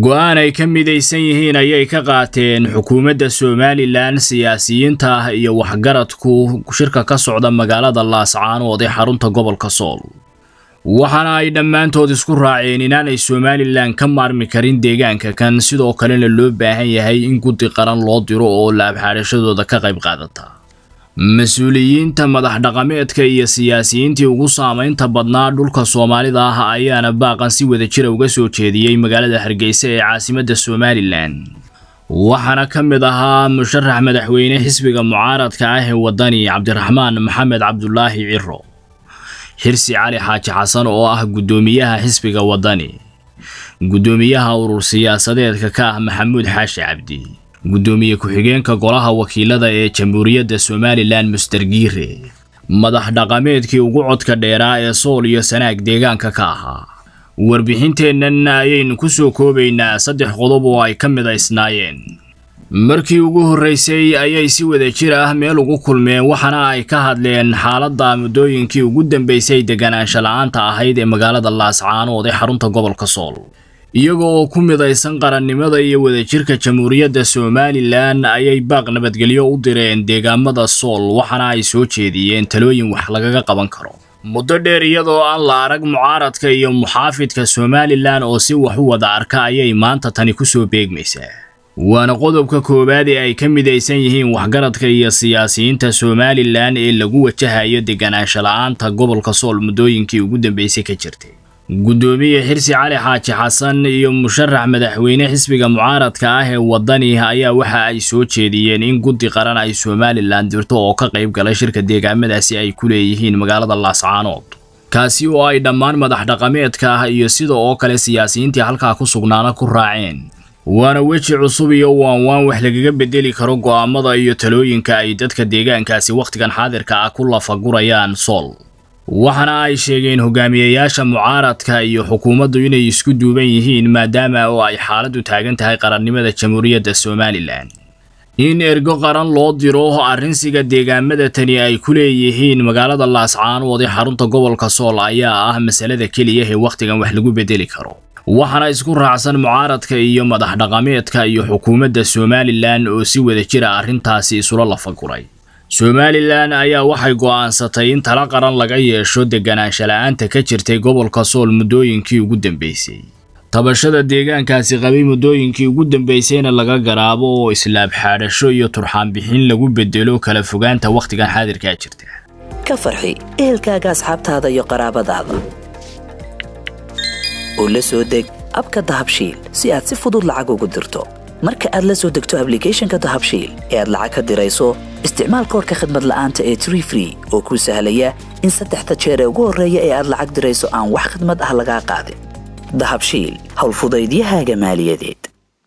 go'aan ay ka midaysan yihiin ayay ka qaateen xukuumadda somalilan siyaasiyiinta ah iyo waxgaradku shirka ka socda magaalada laascaanood ee xarunta gobolka sool waxaana ay dhammaantood isku raaceen inaanay somalilan ka maarmi karin deegaanka kan sidoo kalena loo baahan yahay in guddi qaran loo diro oo laabxaadhashadooda ka qayb qaadata mas-uuliyiinta madax dhaqameedka iyo siyaasiyiintii ugu saamaynta badnaa dhulka soomaalida ah ayaana baaqan si wadajira uga soo jeediyey magaalada hargeysa ee caasimadda somalilan waxaana ka mid ahaa musharax madaxweyne xisbiga mucaaradka ah ee waddani cabdiraxmaan maxamed cabdulaahi ciro xirsi cali xaaji xasan oo ah guddoomiyaha xisbiga waddani guddoomiyaha urur siyaasadeedka ka ah maxamuud xaashi cabdi gudoomiye ku-xigeenka golaha wakiilada ee jamhuuriyadda somalilan master giire madax dhaqameedkii ugu codka dheeraa ee sool iyo sanaag deegaanka ka ahaa warbixinteennan ayaynu ku soo koobaynaa saddex qodob oo ay ka midaysnaayeen markii ugu horraysay ayay si wada jir ah meel ugu kulmeen waxaana ay ka hadleen xaaladda muddooyinkii ugu dambaysay deganaansha la'aanta ahayd ee magaalada laascaanood ee xarunta gobolka sool oo ku midaysan qarannimada iyo wadajirka jamhuuriyadda somalilan ayay baaq nabadgelyo u direen deegaamada sool waxaana ay soo jeediyeen talooyin wax lagaga qaban karo muddo dheer iyadoo aan la arag mucaaradka iyo muxaafidka somalilan oo si wax u wada arka ayay maanta tani ku soo beegmaysaa waana qodobka koowaad ee ay ka midaysan yihiin waxgaradka iyo siyaasiyiinta somalilan ee lagu wajahayo deganaansho la'aanta gobolka sool muddooyinkii ugu dambeysay ka jirtay guddoomiye xirsi cali xaaji xasan iyo musharax madaxweyne xisbiga mucaaradka ah ee wadani ayaa waxa ay soo jeediyeen in guddi qaran ay somalilan dirto oo ka qayb galay shirka deegaamadaasi ay ku leeyihiin magaalada laascaanood kaasi oo ay dhammaan madax dhaqameedka ah iyo sida oo kale siyaasiyiintii halkaa ku sugnaana ku raaceen waana weji cusub iyo waanwaan wax lagaga beddeli karo go'aamada iyo talooyinka ay dadka deegaankaasi wakhtigan xaadirka ah ku lafagurayaan sool waxaana ay sheegeen hogaamiyeyaasha mucaaradka iyo xukuumaddu inay isku duuban yihiin maadaama oo ay xaaladdu taagan tahay qarannimada jamhuuriyadda somalilan in ergo qaran loo diro arrinsiga deegaamada tani ay ku leeyihiin magaalada laascaanood xarunta gobolka sool ayaa ah masalada keliya ee wakhtigan wax lagu bedeli karo waxaana isku raacsan mucaaradka iyo madax dhaqameedka iyo xukuumadda somalilan oo si wada jira ah arrintaasi isula lafaguray somalilan ayaa waxay go'aansatay in tala qaran laga yeesho deganaansha la'aanta ka jirtay gobolka sool muddooyinkii ugu dambeysay tabashada deegaankaasi qabay muddooyinkii ugu dambaysayna laga garaabo oo islaabxaadhasho iyo turxaanbixin lagu bedelo kala fogaanta wakhtigan xaadirkaa jirta ka farxi ehelkaaga asxaabtaada iyo qaraabadaada oo la soo deg abka dahabshiil si aad si fudud lacag ugu dirto marka aad la soo degto ablicathonka dahabshiil ee aad lacag ka dirayso isticmaal koorka khadmad la'aanta ee tree free oo kuu sahlaya in saddexda jeer ee ugu horreeya ee aad lacag dirayso aan wax khidmad ah lagaa qaadin dahabshiil howlfudaydiyahaaga maaliyadeed